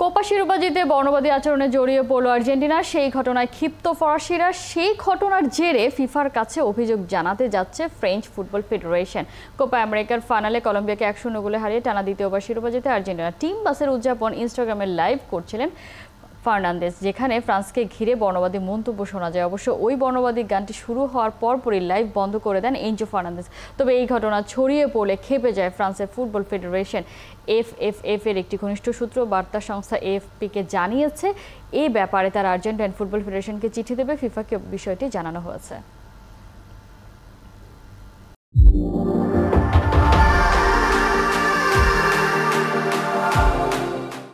Copa শিরোপা জিতে বর্ণবাদী আচরণে জড়িয়ে পড়ল আর্জেন্টিনা সেই ঘটনায় ক্ষিপ্ত ফরাসিরা সেই ঘটনার জেরে ফিফার কাছে অভিযোগ জানাতে যাচ্ছে ফ্রেঞ্চ ফুটবল ফেডারেশন কোপা আমেরিকার ফাইনালে কলম্বিয়াকে একশো গোলে হারিয়ে টানা দ্বিতীয়বার শিরোপা জিতে আর্জেন্টিনা টিম বাসের উদযাপন ইনস্টাগ্রামে লাইভ করছিলেন ফার্নান্দেজ যেখানে ফ্রান্সকে ঘিরে বর্ণবাদী মন্তব্য শোনা যায় অবশ্য ওই বর্ণবাদী গানটি শুরু হওয়ার পরপরই লাইভ বন্ধ করে দেন এনজো ফার্নান্দেজ তবে এই ঘটনা ছড়িয়ে পড়লে খেপে যায় ফ্রান্সের football federation F F F এর একটি ঘনিষ্ঠ সূত্র বার্তা সংস্থা এফপিকে জানিয়েছে এই ব্যাপারে তার আর্জেন্টাইন ফুটবল ফেডারেশনকে চিঠি দেবে ফিফাকে বিষয়টি জানানো হয়েছে